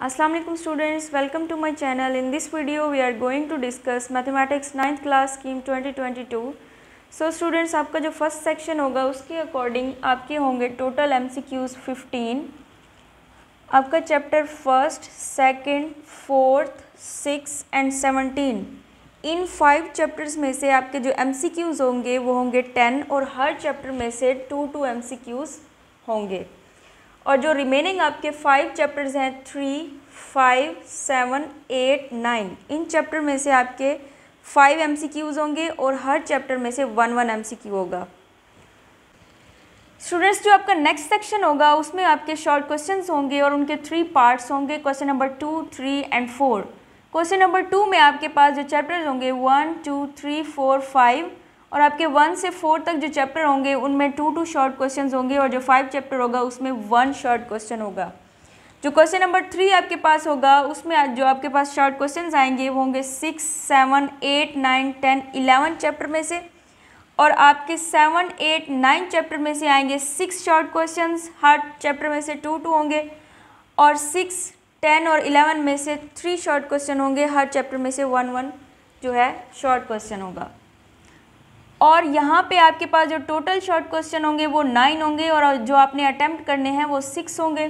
Welcome to my channel in this video we are going to discuss mathematics ninth class scheme twenty twenty 2022 so students आपका जो first section होगा उसके according आपके होंगे total Qs 15 आपका chapter first second fourth six and seventeen इन five chapters में से आपके जो क्यूज होंगे वो होंगे टेन और हर चैप्टर में से टू टू क्यूज़ होंगे और जो रिमेनिंग आपके फाइव चैप्टर्स हैं three five seven eight nine इन चैप्टर में से आपके फाइव एम होंगे और हर चैप्टर में से वन वन एम होगा स्टूडेंट्स जो आपका नेक्स्ट सेक्शन होगा उसमें आपके शॉर्ट क्वेश्चंस होंगे और उनके थ्री पार्ट्स होंगे question number two three and four question number two में आपके पास जो चैप्टर्स होंगे one two three four five और आपके वन से फोर तक जो चैप्टर होंगे उनमें टू टू शॉर्ट क्वेश्चन होंगे और जो फाइव चैप्टर होगा उसमें वन शॉर्ट क्वेश्चन होगा जो क्वेश्चन नंबर थ्री आपके पास होगा उसमें जो आपके पास शॉर्ट क्वेश्चन आएंगे वो होंगे six seven eight nine ten eleven chapter में से और आपके सेवन एट नाइन चैप्टर में से आएंगे सिक्स शॉर्ट क्वेश्चन हर चैप्टर में से टू टू होंगे और सिक्स टेन और इलेवन में से थ्री शॉर्ट क्वेश्चन होंगे हर चैप्टर में से वन वन जो है शॉर्ट क्वेश्चन होगा और यहाँ पे आपके पास जो टोटल शॉर्ट क्वेश्चन होंगे वो नाइन होंगे और जो आपने अटैम्प्ट करने हैं वो सिक्स होंगे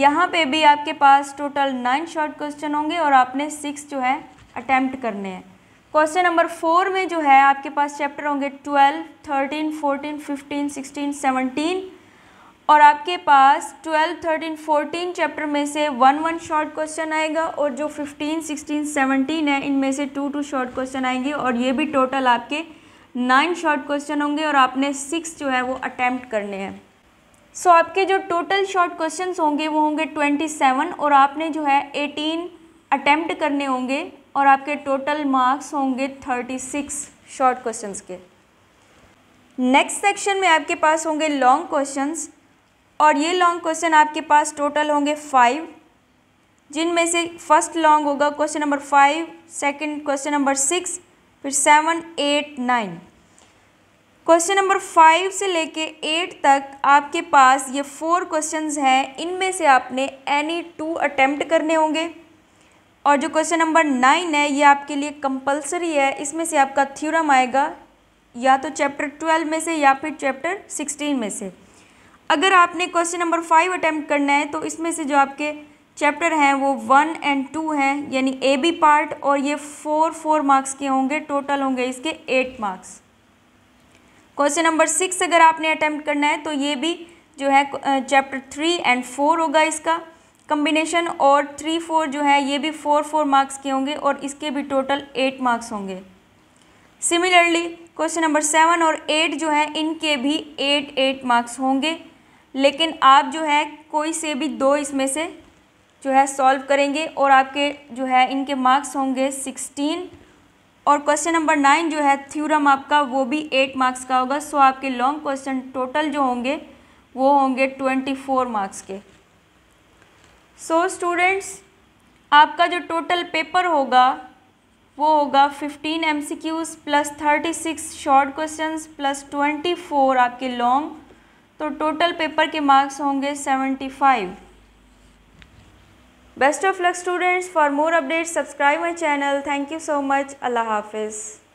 यहाँ पे भी आपके पास टोटल नाइन शॉर्ट क्वेश्चन होंगे और आपने सिक्स जो है अटैम्प्ट करने हैं क्वेश्चन नंबर फोर में जो है आपके पास चैप्टर होंगे twelve thirteen fourteen fifteen sixteen seventeen और आपके पास ट्वेल्व थर्टीन फोर्टीन चैप्टर में से वन वन शॉर्ट क्वेश्चन आएगा और जो फिफ्टीन सिक्सटीन सेवनटीन है इनमें से टू टू शॉर्ट क्वेश्चन आएंगे और ये भी टोटल आपके नाइन शॉर्ट क्वेश्चन होंगे और आपने सिक्स जो है वो अटैम्प्ट करने हैं सो so, आपके जो टोटल शॉर्ट क्वेश्चन होंगे वो होंगे ट्वेंटी सेवन और आपने जो है एटीन अटैम्प्ट करने होंगे और आपके टोटल मार्क्स होंगे थर्टी सिक्स शॉर्ट क्वेश्चन के नेक्स्ट सेक्शन में आपके पास होंगे लॉन्ग क्वेश्चन और ये लॉन्ग क्वेश्चन आपके पास टोटल होंगे फाइव जिनमें से फर्स्ट लॉन्ग होगा question number five second question number six फिर seven eight nine question number five से लेके एट तक आपके पास ये फोर क्वेश्चंस हैं इनमें से आपने एनी टू अटेम्प्ट करने होंगे और जो क्वेश्चन नंबर नाइन है ये आपके लिए कंपलसरी है इसमें से आपका थ्योरम आएगा या तो चैप्टर ट्वेल्व में से या फिर चैप्टर सिक्सटीन में से अगर आपने क्वेश्चन नंबर फाइव अटैम्प्ट करना है तो इसमें से जो आपके चैप्टर हैं वो वन एंड टू हैं यानी ए बी पार्ट और ये फोर फोर मार्क्स के होंगे टोटल होंगे इसके eight marks question number six अगर आपने अटैम्प्ट करना है तो ये भी जो है चैप्टर थ्री एंड फोर होगा इसका कम्बिनेशन और थ्री फोर जो है ये भी फोर फोर मार्क्स के होंगे और इसके भी टोटल एट मार्क्स होंगे सिमिलरली क्वेश्चन नंबर सेवन और एट जो है इनके भी एट एट मार्क्स होंगे लेकिन आप जो है कोई से भी दो इसमें से जो है सॉल्व करेंगे और आपके जो है इनके मार्क्स होंगे सिक्सटीन और क्वेश्चन नंबर नाइन जो है थ्योरम आपका वो भी एट मार्क्स का होगा सो आपके लॉन्ग क्वेश्चन टोटल जो होंगे वो होंगे ट्वेंटी फोर मार्क्स के सो so, स्टूडेंट्स आपका जो टोटल पेपर होगा वो होगा fifteen M C Qs plus thirty six short question plus twenty four आपके लॉन्ग तो टोटल पेपर के मार्क्स होंगे seventy five Best of luck students. For more updates, subscribe my channel. Thank you so much. Allah Hafiz.